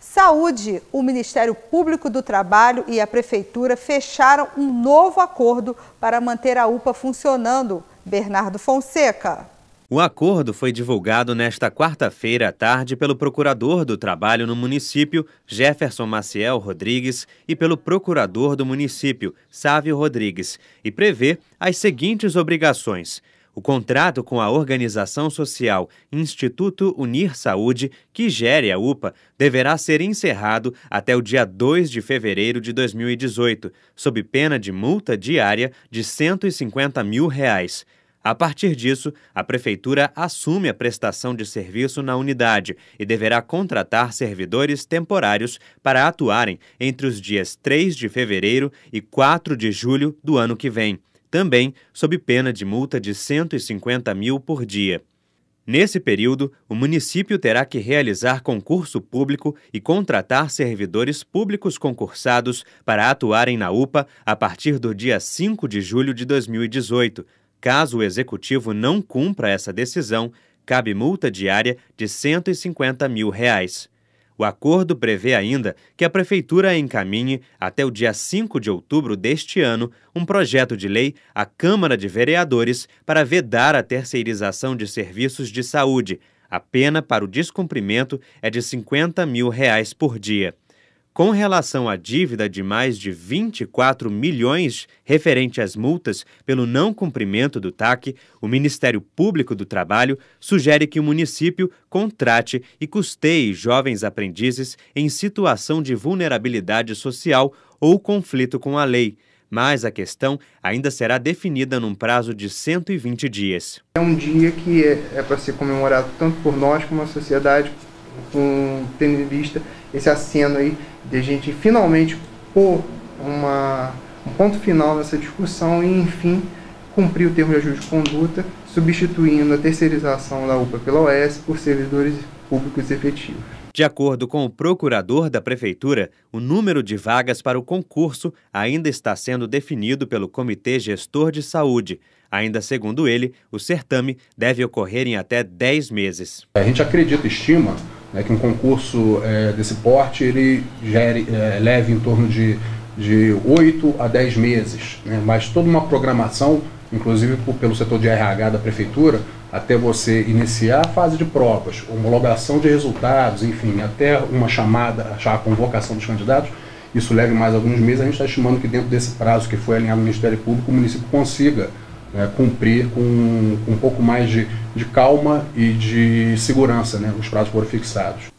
Saúde, o Ministério Público do Trabalho e a Prefeitura fecharam um novo acordo para manter a UPA funcionando. Bernardo Fonseca. O acordo foi divulgado nesta quarta-feira à tarde pelo Procurador do Trabalho no município, Jefferson Maciel Rodrigues, e pelo Procurador do município, Sávio Rodrigues, e prevê as seguintes obrigações o contrato com a organização social Instituto Unir Saúde, que gere a UPA, deverá ser encerrado até o dia 2 de fevereiro de 2018, sob pena de multa diária de R$ 150 mil. Reais. A partir disso, a Prefeitura assume a prestação de serviço na unidade e deverá contratar servidores temporários para atuarem entre os dias 3 de fevereiro e 4 de julho do ano que vem também sob pena de multa de 150 mil por dia. Nesse período, o município terá que realizar concurso público e contratar servidores públicos concursados para atuarem na UPA a partir do dia 5 de julho de 2018. Caso o executivo não cumpra essa decisão, cabe multa diária de R$ 150 mil. Reais. O acordo prevê ainda que a Prefeitura encaminhe, até o dia 5 de outubro deste ano, um projeto de lei à Câmara de Vereadores para vedar a terceirização de serviços de saúde. A pena para o descumprimento é de 50 mil reais por dia. Com relação à dívida de mais de 24 milhões referente às multas pelo não cumprimento do TAC, o Ministério Público do Trabalho sugere que o município contrate e custeie jovens aprendizes em situação de vulnerabilidade social ou conflito com a lei. Mas a questão ainda será definida num prazo de 120 dias. É um dia que é, é para ser comemorado tanto por nós como a sociedade, com, tendo em vista esse aceno aí de a gente finalmente pôr uma, um ponto final nessa discussão e, enfim, cumprir o termo de ajuste de conduta, substituindo a terceirização da UPA pela OES por servidores públicos efetivos. De acordo com o procurador da Prefeitura, o número de vagas para o concurso ainda está sendo definido pelo Comitê Gestor de Saúde. Ainda segundo ele, o certame deve ocorrer em até 10 meses. A gente acredita, estima né, que um concurso é, desse porte ele gere, é, leve em torno de, de 8 a 10 meses, né, mas toda uma programação, inclusive por, pelo setor de RH da prefeitura, até você iniciar a fase de provas, homologação de resultados, enfim, até uma chamada, a convocação dos candidatos, isso leve mais alguns meses, a gente está estimando que dentro desse prazo que foi alinhado no Ministério Público, o município consiga né, cumprir com, com, um pouco mais de, de calma e de segurança né, os prazos foram fixados.